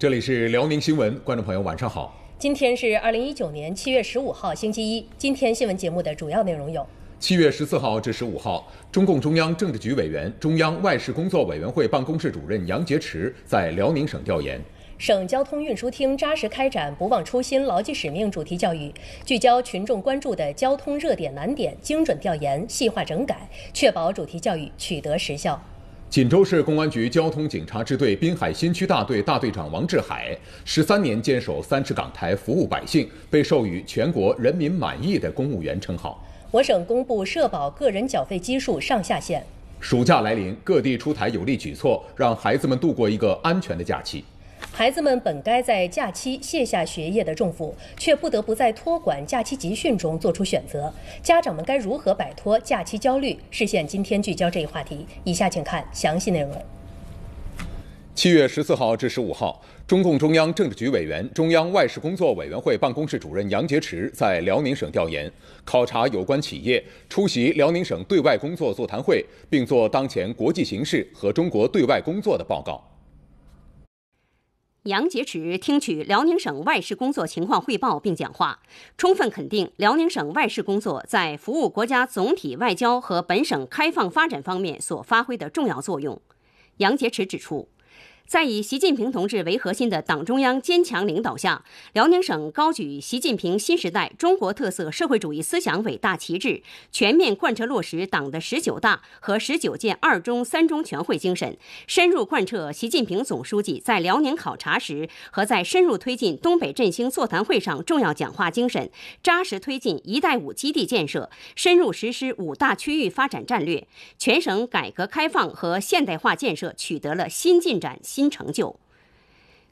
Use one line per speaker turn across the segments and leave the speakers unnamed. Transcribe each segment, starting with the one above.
这里是辽宁新闻，观众朋友晚上好。
今天是二零一九年七月十五号，星期一。今天新闻节目的主要内容有：
七月十四号至十五号，中共中央政治局委员、中央外事工作委员会办公室主任杨洁篪在辽宁省调研。
省交通运输厅扎实开展“不忘初心、牢记使命”主题教育，聚焦群众关注的交通热点难点，精准调研、细化整改，确保主题教育取得实效。
锦州市公安局交通警察支队滨海新区大队大队长王志海，十三年坚守三尺岗台，服务百姓，被授予全国人民满意的公务员称号。
我省公布社保个人缴费基数上下限。
暑假来临，各地出台有力举措，让孩子们度过一个安全的假期。
孩子们本该在假期卸下学业的重负，却不得不在托管、假期集训中做出选择。家长们该如何摆脱假期焦虑？视线今天聚焦这一话题。以下请看详细内容。
七月十四号至十五号，中共中央政治局委员、中央外事工作委员会办公室主任杨洁篪在辽宁省调研，考察有关企业，出席辽宁省对外工作座谈会，并作当前国际形势和中国对外工作的报告。
杨洁篪听取辽宁省外事工作情况汇报并讲话，充分肯定辽宁省外事工作在服务国家总体外交和本省开放发展方面所发挥的重要作用。杨洁篪指出。在以习近平同志为核心的党中央坚强领导下，辽宁省高举习近平新时代中国特色社会主义思想伟大旗帜，全面贯彻落实党的十九大和十九届二中、三中全会精神，深入贯彻习近平总书记在辽宁考察时和在深入推进东北振兴座谈会上重要讲话精神，扎实推进“一带五基地”建设，深入实施五大区域发展战略，全省改革开放和现代化建设取得了新进展。新成就，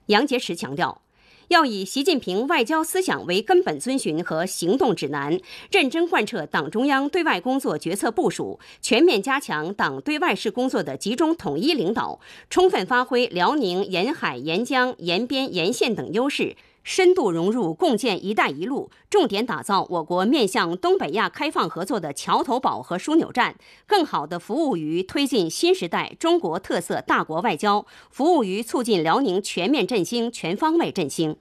杨洁篪强调，要以习近平外交思想为根本遵循和行动指南，认真贯彻党中央对外工作决策部署，全面加强党对外事工作的集中统一领导，充分发挥辽宁沿海沿江沿边沿线等优势。深度融入共建“一带一路”，重点打造我国面向东北亚开放合作的桥头堡和枢纽站，更好地服务于推进新时代中国特色大国外交，服务于促进辽宁全面振兴、全方位振兴。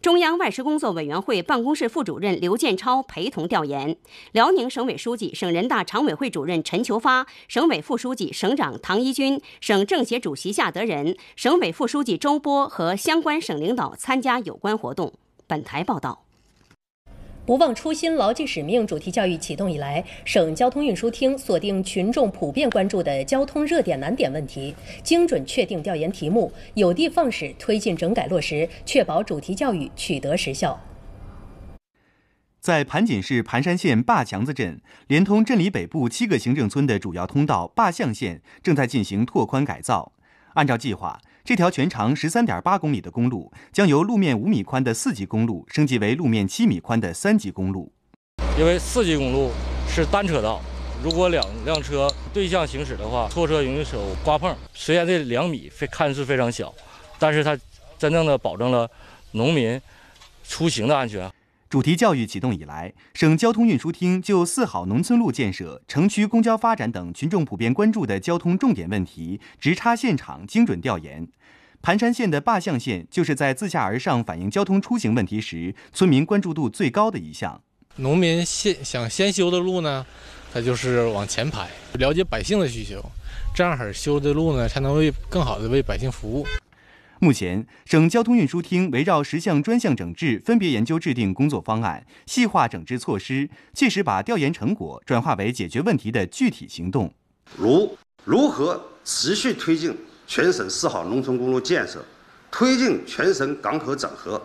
中央外事工作委员会办公室副主任刘建超陪同调研，辽宁省委书记、省人大常委会主任陈求发，省委副书记、省长唐一军，省政协主席夏德仁，省委副书记周波和相关省领导参加有关活动。本台报道。
不忘初心，牢记使命主题教育启动以来，省交通运输厅锁定群众普遍关注的交通热点难点问题，精准确定调研题目，有的放矢推进整改落实，确保主题教育取得实效。
在盘锦市盘山县坝强子镇，连通镇里北部七个行政村的主要通道坝象线正在进行拓宽改造。按照计划。这条全长十三点八公里的公路，将由路面五米宽的四级公路升级为路面七米宽的三级公路。
因为四级公路是单车道，如果两辆车对向行驶的话，拖车容易手刮碰。虽然这两米非看似非常小，但是它真正的保证了农民出行的安全。
主题教育启动以来，省交通运输厅就四好农村路建设、城区公交发展等群众普遍关注的交通重点问题，直插现场精准调研。盘山县的坝象县就是在自下而上反映交通出行问题时，村民关注度最高的一项。
农民先想先修的路呢，他就是
往前排，了解百姓的需求，这样儿修的路呢，才能为更好的为百姓服务。目前，省交通运输厅围绕十项专项整治，分别研究制定工作方案，细化整治措施，切实把调研成果转化为解决问题的具体行动。如如何持续推进全省四好农村公路建设，推进全省港口整合，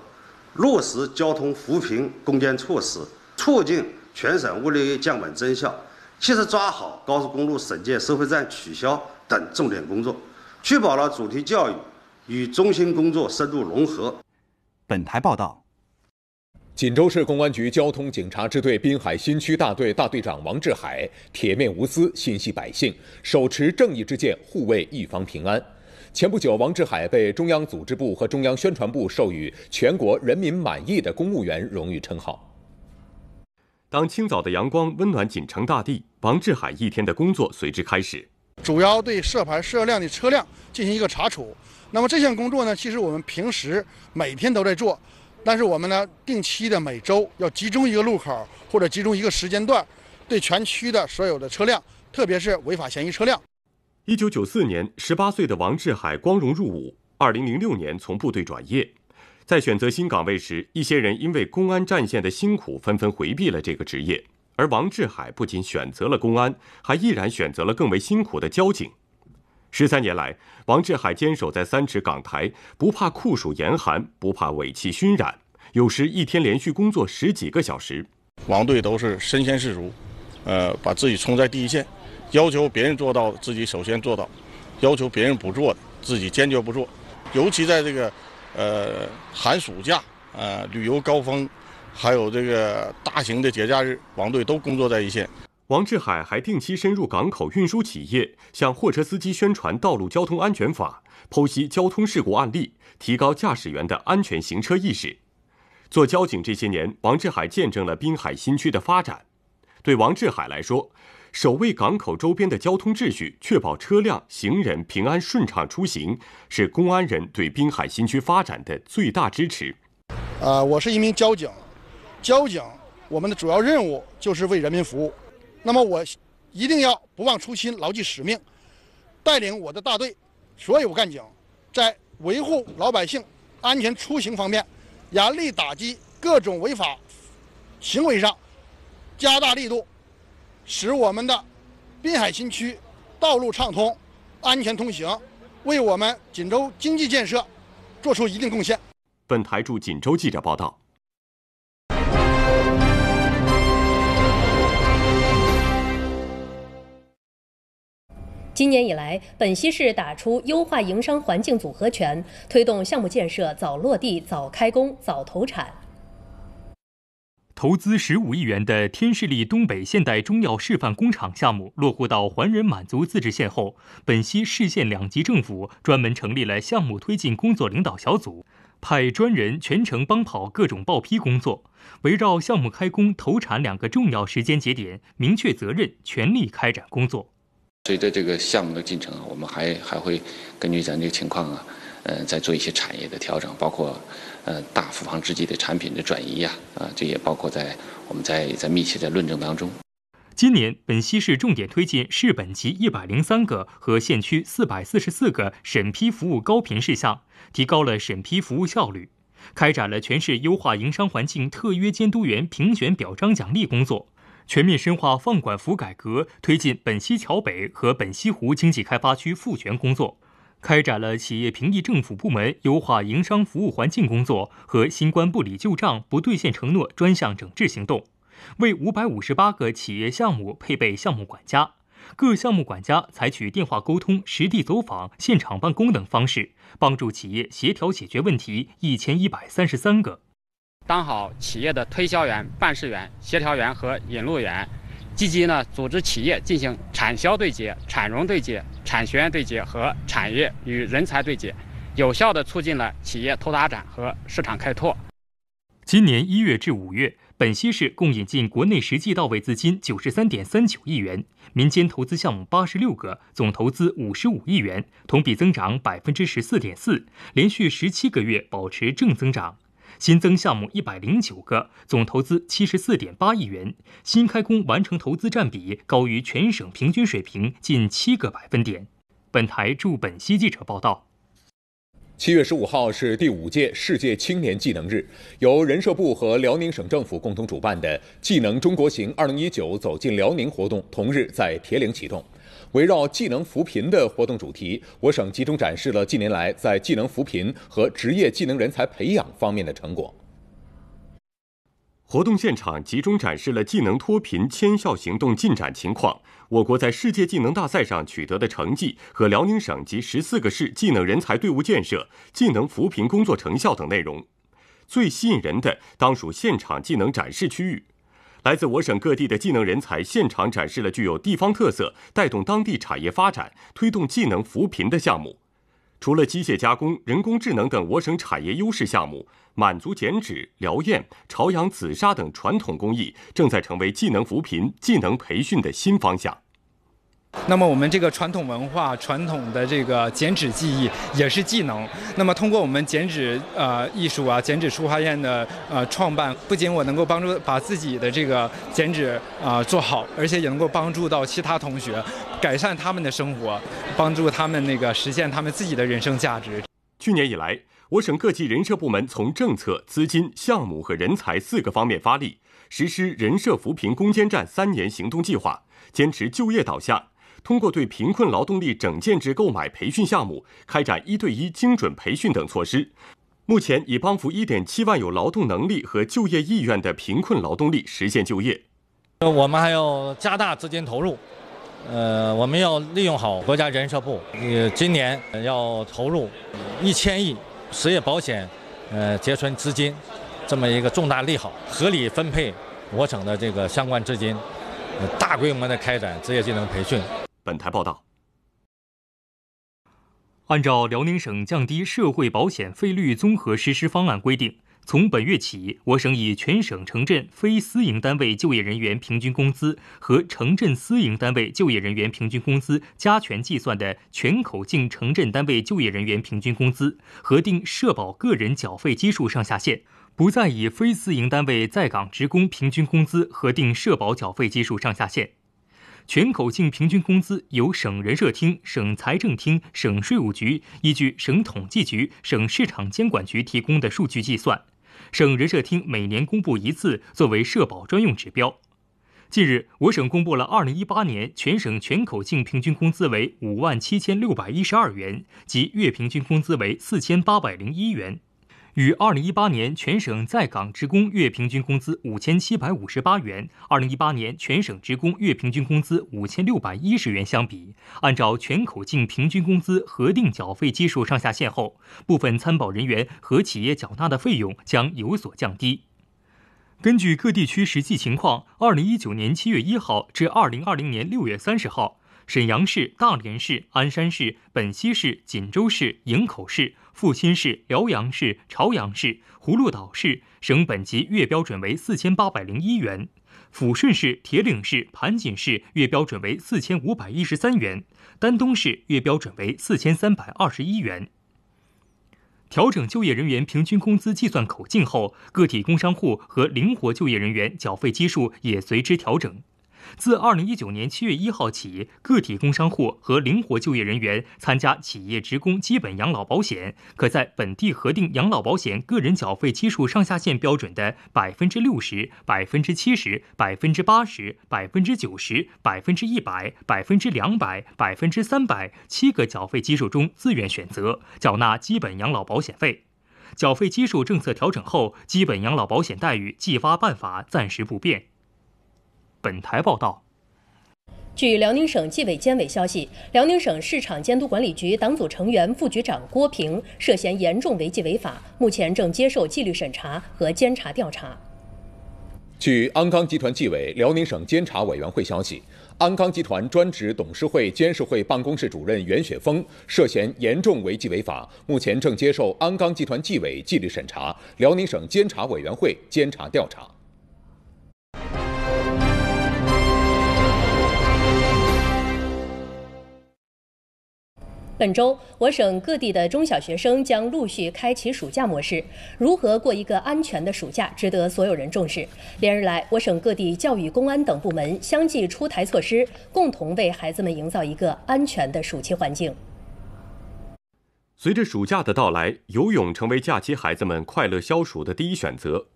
落实交通扶贫攻坚措施，促进全省物流业降本增效，切实抓好高速公路省界收费站取消等重点工作，确保了主题教
育。与中心工作深度融合。本台报道，锦州市公安局交通警察支队滨海新区大队大队长王志海，铁面无私，心系百姓，手持正义之剑，护卫一方平安。前不久，王志海被中央组织部和中央宣传部授予“全国人民满意的公务员”荣誉称号。
当清早的阳光温暖锦城大地，王志海一天的工作随之开始。主要对涉牌涉辆的车辆进行一个查处。那么这项工作呢，其实我们平时每天都在做，但是我们呢，定期的每周要集中一个路口或者集中一个时间段，对全区的所有的车辆，特别是违法嫌疑车辆。一九九四年，十八岁的王志海光荣入伍，二零零六年从部队转业，在选择新岗位时，一些人因为公安战线的辛苦，纷纷回避了这个职业，而王志海不仅选择了公安，还毅然选择了更为辛苦的交警。十三年来，王志海坚守在三尺港台，不怕酷暑严寒，不怕尾气熏染，有时一天连续工作十几个小时。王队都是身先士卒，呃，把自己冲在第一线，要求别人做到自己首先做到，要求别人不做自己坚决不做。尤其在这个，呃，寒暑假，呃，旅游高峰，还有这个大型的节假日，王队都工作在一线。王志海还定期深入港口运输企业，向货车司机宣传道路交通安全法，剖析交通事故案例，提高驾驶员的安全行车意识。做交警这些年，王志海见证了滨海新区的发展。对王志海来说，守卫港口周边的交通秩序，确保车辆、行人平安顺畅出行，是公安人对滨海新区发展的最大支持。啊，我是一名交警，交警我们的主要任务就是为人民服务。那么我一定要不忘初心、牢记使命，带领我的大队所有干警，在维护老百姓安全出行方面，严厉打击各种违法行为上加大力度，使我们的滨海新区道路畅通、安全通行，为我们锦州经济建设做出一定贡献。本台驻锦州记者报道。
今年以来，本溪市打出优化营商环境组合拳，推动项目建设早落地、早开工、早投产。
投资十五亿元的天士力东北现代中药示范工厂项目落户到桓仁满族自治县后，本溪市县两级政府专门成立了项目推进工作领导小组，派专人全程帮跑各种报批工作，围绕项目开工、投产两个重要时间节点，明确责任，全力开展工作。
随着这个项目的进程啊，我们还还会根据咱这个情况啊，呃，再做一些产业的调整，包括呃大复方制剂的产品的转移呀，啊，这也包括在我们在在密切在论证当中。
今年，本溪市重点推进市本级一百零三个和县区四百四十四个审批服务高频事项，提高了审批服务效率，开展了全市优化营商环境特约监督员评选表彰奖励工作。全面深化放管服改革，推进本溪桥北和本溪湖经济开发区赋权工作，开展了企业评议政府部门、优化营商服务环境工作和新官不理旧账、不兑现承诺专项整治行动，为五百五十八个企业项目配备项目管家，各项目管家采取电话沟通、实地走访、现场办公等方式，帮助企业协调解决问题一千一百三十三个。当好企业的推销员、办事员、协调员和引路员，积极呢组织企业进行产销对接、产融对接、产学研对接和产业与人才对接，有效的促进了企业拓大展和市场开拓。今年一月至五月，本溪市共引进国内实际到位资金九十三点三九亿元，民间投资项目八十六个，总投资五十五亿元，同比增长百分之十四点四，连续十七个月保持正增长。新增项目一百零九个，总投资七十四点八亿元，新开工完成投资占比高于全省平均水平近七个百分点。本台驻本溪记者报道。
七月十五号是第五届世界青年技能日，由人社部和辽宁省政府共同主办的“技能中国行”二零一九走进辽宁活动同日在铁岭启动。围绕技能扶贫的活动主题，我省集中展示了近年来在技能扶贫和职业技能人才培养方面的成果。
活动现场集中展示了技能脱贫千校行动进展情况，我国在世界技能大赛上取得的成绩和辽宁省及十四个市技能人才队伍建设、技能扶贫工作成效等内容。最吸引人的当属现场技能展示区域。来自我省各地的技能人才现场展示了具有地方特色、带动当地产业发展、推动技能扶贫的项目。除了机械加工、人工智能等我省产业优势项目，满足剪纸、辽砚、朝阳紫砂等传统工艺正在成为技能扶贫、技能培训的新方向。
那么我们这个传统文化、传统的这个剪纸技艺也是技能。那么通过我们剪纸呃艺术啊剪纸书画院的呃创办，不
仅我能够帮助把自己的这个剪纸啊做好，而且也能够帮助到其他同学，改善他们的生活，帮助他们那个实现他们自己的人生价值。
去年以来，我省各级人社部门从政策、资金、项目和人才四个方面发力，实施人社扶贫攻坚战三年行动计划，坚持就业导向。通过对贫困劳动力整建制购买培训项目开展一对一精准培训等措施，目前已帮扶1.7万有劳动能力和就业意愿的贫困劳动力实现就业。呃，我们还要加大资金投入，呃，我们要利用好国家人社部，呃，今年要投入1000亿失业保险，呃，结存资金，这么一个重大利好，
合理分配我省的这个相关资金，大规模的开展职业技能培训。本台报道。按照辽宁省降低社会保险费率综合实施方案规定，从本月起，我省以全省城镇非私营单位就业人员平均工资和城镇私营单位就业人员平均工资加权计算的全口径城镇单位就业人员平均工资核定社保个人缴费基数上下限，不再以非私营单位在岗职工平均工资核定社保缴费基数上下限。全口径平均工资由省人社厅、省财政厅、省税务局依据省统计局、省市场监管局提供的数据计算，省人社厅每年公布一次，作为社保专用指标。近日，我省公布了2018年全省全口径平均工资为5万7612元，及月平均工资为4801元。与二零一八年全省在岗职工月平均工资五千七百五十八元，二零一八年全省职工月平均工资五千六百一十元相比，按照全口径平均工资核定缴费基数上下限后，部分参保人员和企业缴纳的费用将有所降低。根据各地区实际情况，二零一九年七月一号至二零二零年六月三十号。沈阳市、大连市、鞍山市、本溪市、锦州市、营口市、阜新市、辽阳市、朝阳市、葫芦岛市省本级月标准为四千八百零一元，抚顺市、铁岭市、盘锦市月标准为四千五百一十三元，丹东市月标准为四千三百二十一元。调整就业人员平均工资计算口径后，个体工商户和灵活就业人员缴费基数也随之调整。自二零一九年七月一号起，个体工商户和灵活就业人员参加企业职工基本养老保险，可在本地核定养老保险个人缴费基数上下限标准的百分之六十、百分之七十、百分之八十、百分之九十、百分之一百、百分之两百、百分之三百七个缴费基数中自愿选择缴纳基本养老保险费。缴费基数政策调整后，基本养老保险待遇计发办法暂时不变。本台报道。
据辽宁省纪委监委消息，辽宁省市场监督管理局党组成员、副局长郭平涉嫌严重违纪违法，目前正接受纪律审查和监察调查。
据鞍钢集团纪委、辽宁省监察委员会消息，鞍钢集团专职董事会监事会办公室主任袁雪峰涉嫌严重违纪违法，目前正接受鞍钢集团纪委纪律审查、辽宁省监察委员会监察调查。
本周，我省各地的中小学生将陆续开启暑假模式。如何过一个安全的暑假，值得所有人重视。连日来，我省各地教育、公安等部门相继出台措施，共同为孩子们营造一个安全的暑期环境。
随着暑假的到来，游泳成为假期孩子们快乐消暑的第一选择。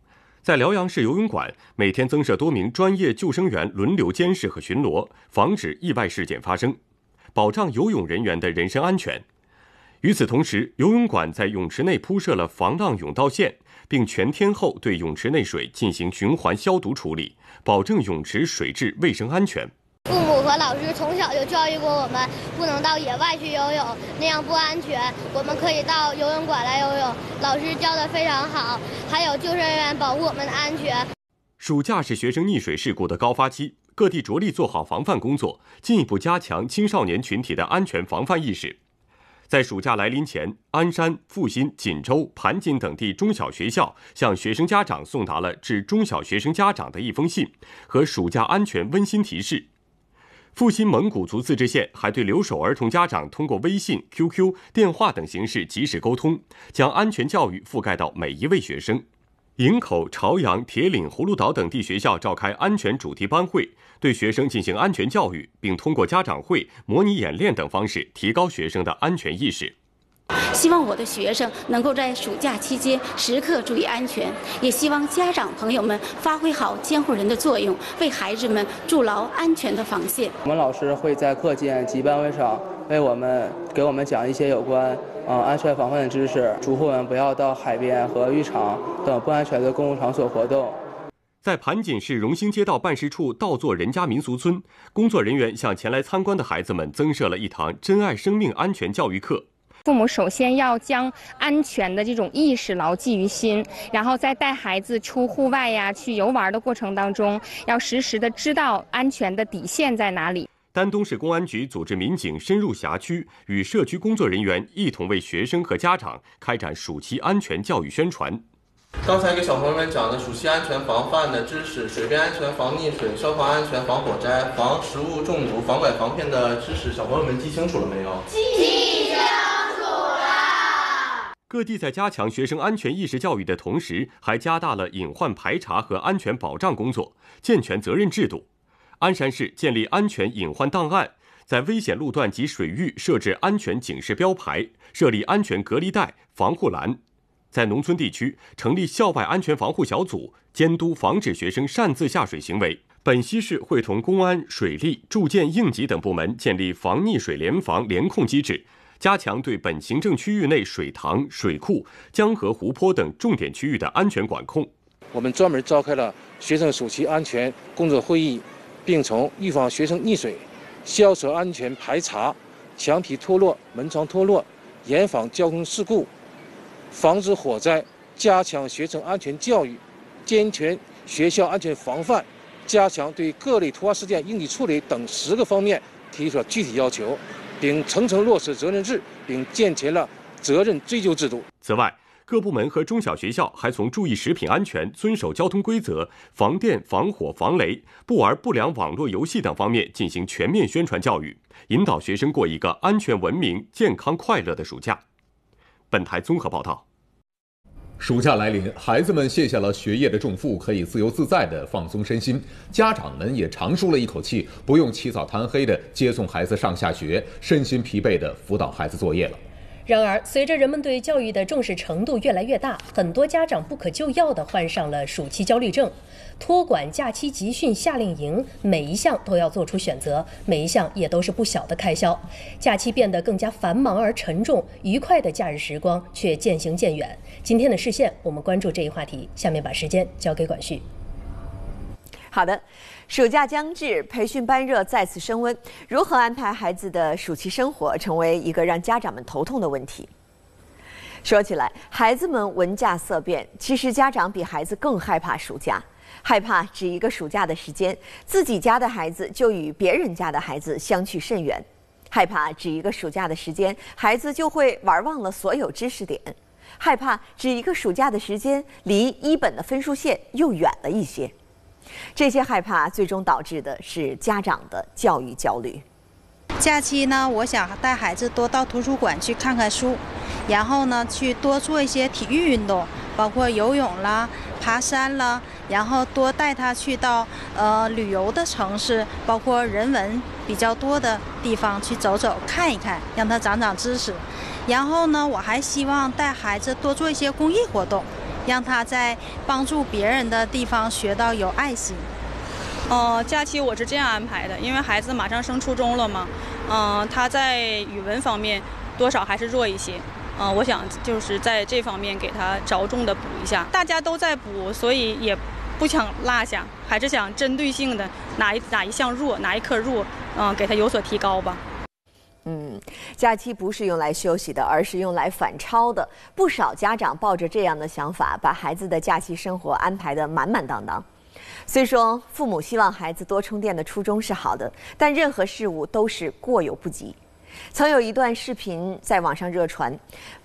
在辽阳市游泳馆，每天增设多名专业救生员轮流监视和巡逻，防止意外事件发生。保障游泳人员的人身安全。与此同时，游泳馆在泳池内铺设了防浪泳道线，并全天候对泳池内水进行循环消毒处理，保证泳池水质卫生安全。
父母和老师从小就教育过我们，不能到野外去游泳，那样不安全。我们可以到游泳馆来游泳，老师教的非常好，还有救生员保护我们的安全。
暑假是学生溺水事故的高发期。各地着力做好防范工作，进一步加强青少年群体的安全防范意识。在暑假来临前，鞍山、阜新、锦州、盘锦等地中小学校向学生家长送达了致中小学生家长的一封信和暑假安全温馨提示。阜新蒙古族自治县还对留守儿童家长通过微信、QQ、电话等形式及时沟通，将安全教育覆盖到每一位学生。营口、朝阳、铁岭、葫芦岛等地学校召开安全主题班会，对学生进行安全教育，并通过家长会、模拟演练等方式提高学生的安全意识。
希望我的学生能够在暑假期间时刻注意安全，也希望家长朋友们发挥好监护人的作用，为孩子们筑牢安全的防线。
我们老师会在课间及班会上为我们给我们讲一些有关。呃，安全防范的知识。户们不要到海边和浴场等不安全的公共场所活动。
在盘锦市荣兴街道办事处稻作人家民俗村，工作人员向前来参观的孩子们增设了一堂珍爱生命、安全教育课。
父母首先要将安全的这种意识牢记于心，然后在带孩子出户外呀、去游玩的过程当中，要时时的知道安全的底线在哪里。
丹东市公安局组织民警深入辖区，与社区工作人员一同为学生和家长开展暑期安全教育宣传。
刚才给小朋友们讲的暑期安全防范的知识，水边安全防溺水、消防安全防火灾、防食物中毒、防拐防骗的知识，小朋友们记清楚了没有？记
清楚了。
各地在加强学生安全意识教育的同时，还加大了隐患排查和安全保障工作，健全责任制度。鞍山市建立安全隐患档案，在危险路段及水域设置安全警示标牌，设立安全隔离带、防护栏，在农村地区成立校外安全防护小组，监督防止学生擅自下水行为。本溪市会同公安、水利、住建、应急等部门建立防溺水联防联控机制，加强对本行政区域内水塘、水库、江河、湖泊等重点区域的安全管控。我们专门召开了
学生暑期安全工作会议。并从预防学生溺水、校舍安全排查、墙体脱落、门窗脱落、严防交通事故、防止火灾、加强学生安全教育、健全学校安全防范、加强对各类突发事件应急处理等十个方面提出了具体要求，并层层落实责任制，并健全了责任追
究制度。此外，各部门和中小学校还从注意食品安全、遵守交通规则、防电防火防雷、不玩不良网络游戏等方面进行全面宣传教育，引导学生过一个安全、文明、健康、快乐的暑假。本
台综合报道。暑假来临，孩子们卸下了学业的重负，可以自由自在地放松身心；家长们也长舒了一口气，不用起早贪黑地接送孩子上下学，身心疲惫地辅导孩子作业了。
然而，随着人们对教育的重视程度越来越大，很多家长不可救药地患上了暑期焦虑症。托管、假期集训、夏令营，每一项都要做出选择，每一项也都是不小的开销。假期变得更加繁忙而沉重，愉快的假日时光却渐行渐远。今天的视线，我们关注这一话题。下面把时间交给管旭。
好的。暑假将至，培训班热再次升温。如何安排孩子的暑期生活，成为一个让家长们头痛的问题。说起来，孩子们闻假色变，其实家长比孩子更害怕暑假。害怕只一个暑假的时间，自己家的孩子就与别人家的孩子相去甚远。害怕只一个暑假的时间，孩子就会玩忘了所有知识点。害怕只一个暑假的时间，离一本的分数线又远了一些。这些害怕最终导致的是家长的教育焦虑。假期呢，我想带孩子多到图书馆去看看书，然后呢，
去多做一些体育运动，包括游泳啦、爬山啦，然后多带他去到呃旅游的城市，包括人文比较多的地方去走走、看一看，让他长长知识。然后呢，我还希望带孩子多做一些公益活动。让他在帮助别人的地方学
到有爱心。哦，假期我是这样安排的，因为孩子马上升初中了嘛。嗯，他在语文方面多少还是弱一些。嗯，我想就是在这方面给他着重的补一下。大家都在补，所以也不想落下，还是想针对性的哪一哪一项弱，哪一科弱，嗯，给他有所提高吧。
嗯，假期不是用来休息的，而是用来反超的。不少家长抱着这样的想法，把孩子的假期生活安排的满满当当。虽说父母希望孩子多充电的初衷是好的，但任何事物都是过犹不及。曾有一段视频在网上热传，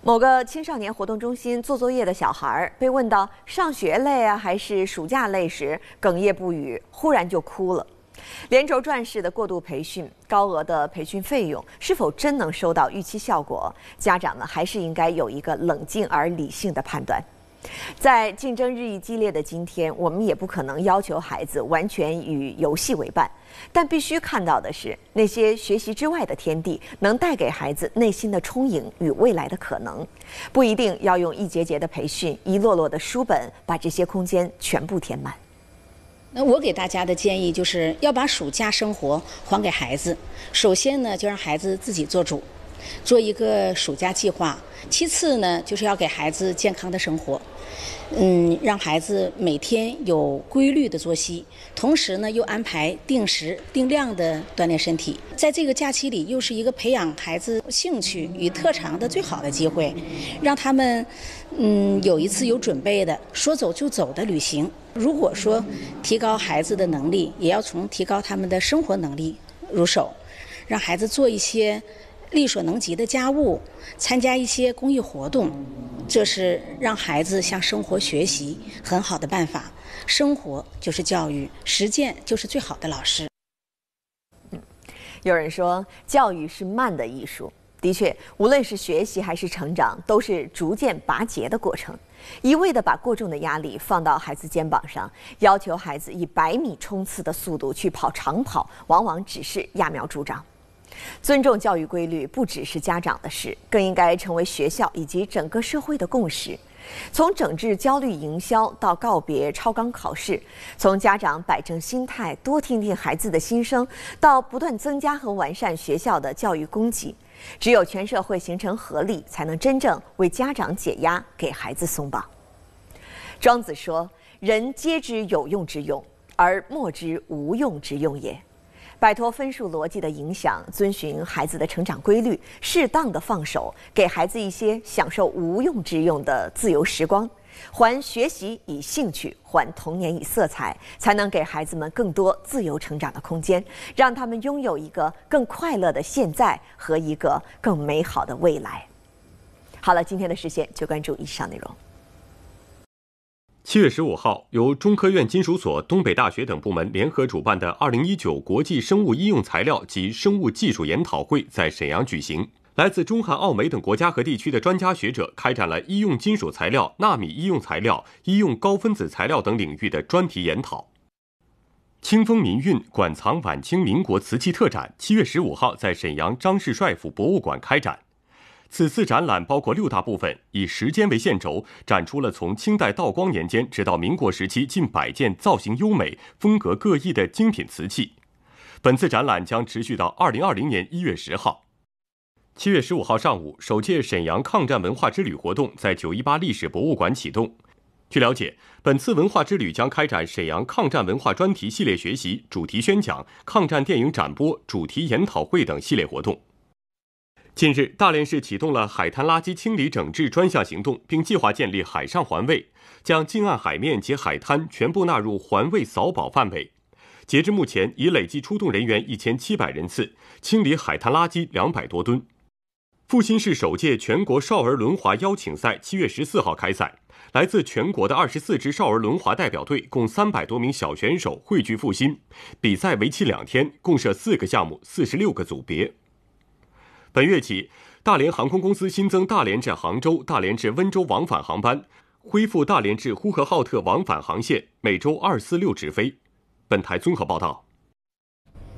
某个青少年活动中心做作业的小孩被问到上学累啊还是暑假累时，哽咽不语，忽然就哭了。连轴转式的过度培训，高额的培训费用，是否真能收到预期效果？家长们还是应该有一个冷静而理性的判断。在竞争日益激烈的今天，我们也不可能要求孩子完全与游戏为伴。但必须看到的是，那些学习之外的天地，能带给孩子内心的充盈与未来的可能。不一定要用一节节的培训、一摞摞的书本，把这些空间全部填满。那我给大家的建议就是要把暑假生活还给孩子。
首先呢，就让孩子自己做主，做一个暑假计划。其次呢，就是要给孩子健康的生活，嗯，让孩子每天有规律的作息，同时呢又安排定时定量的锻炼身体。在这个假期里，又是一个培养孩子兴趣与特长的最好的机会，让他们嗯有一次有准备的、说走就走的旅行。如果说提高孩子的能力，也要从提高他们的生活能力入手，让孩子做一些力所能及的家务，参加一些公益活动，这是让孩子向生活学习很好的办法。生活
就是教育，实践就是最好的老师。嗯，有人说教育是慢的艺术，的确，无论是学习还是成长，都是逐渐拔节的过程。一味地把过重的压力放到孩子肩膀上，要求孩子以百米冲刺的速度去跑长跑，往往只是揠苗助长。尊重教育规律，不只是家长的事，更应该成为学校以及整个社会的共识。从整治焦虑营销到告别超纲考试，从家长摆正心态、多听听孩子的心声，到不断增加和完善学校的教育供给。只有全社会形成合力，才能真正为家长解压，给孩子松绑。庄子说：“人皆知有用之用，而莫知无用之用也。”摆脱分数逻辑的影响，遵循孩子的成长规律，适当的放手，给孩子一些享受无用之用的自由时光。还学习以兴趣，还童年以色彩，才能给孩子们更多自由成长的空间，让他们拥有一个更快乐的现在和一个更美好的未来。好了，今天的视线就关注以上内容。
七月十五号，由中科院金属所、东北大学等部门联合主办的二零一九国际生物医用材料及生物技术研讨会在沈阳举行。来自中韩、澳、美等国家和地区的专家学者开展了医用金属材料、纳米医用材料、医用高分子材料等领域的专题研讨。清风民韵馆藏晚清民国瓷器特展七月十五号在沈阳张氏帅府博物馆开展。此次展览包括六大部分，以时间为线轴，展出了从清代道光年间直到民国时期近百件造型优美、风格各异的精品瓷器。本次展览将持续到二零二零年一月十号。七月十五号上午，首届沈阳抗战文化之旅活动在九一八历史博物馆启动。据了解，本次文化之旅将开展沈阳抗战文化专题系列学习、主题宣讲、抗战电影展播、主题研讨会等系列活动。近日，大连市启动了海滩垃圾清理整治专项行动，并计划建立海上环卫，将近岸海面及海滩全部纳入环卫扫保范围。截至目前，已累计出动人员一千七百人次，清理海滩垃圾两百多吨。阜新市首届全国少儿轮滑邀请赛七月十四号开赛，来自全国的二十四支少儿轮滑代表队，共三百多名小选手汇聚阜新。比赛为期两天，共设四个项目，四十六个组别。本月起，大连航空公司新增大连至杭州、大连至温州往返航班，恢复大连至呼和浩特往返航线，每周二、四、
六直飞。本台综合报道。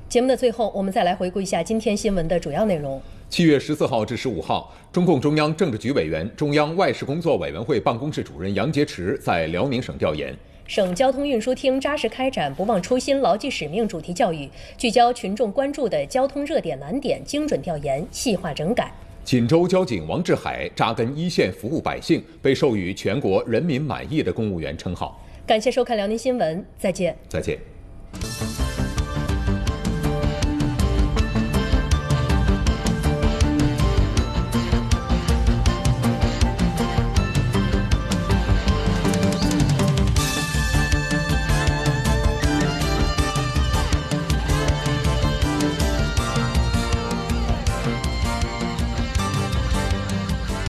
节目的最后，我们再来回顾一下今天新闻的主要内容。
七月十四号至十五号，中共中央政治局委员、中央外事工作委员会办公室主任杨洁篪在辽宁省调研。
省交通运输厅扎实开展“不忘初心、牢记使命”主题教育，聚焦群众关注的交通热点难点，精准调研、细化整改。
锦州交警王志海扎根一线服务百姓，被授予“全国人民满意的公务员”称号。
感谢收看辽宁新闻，再见。
再见。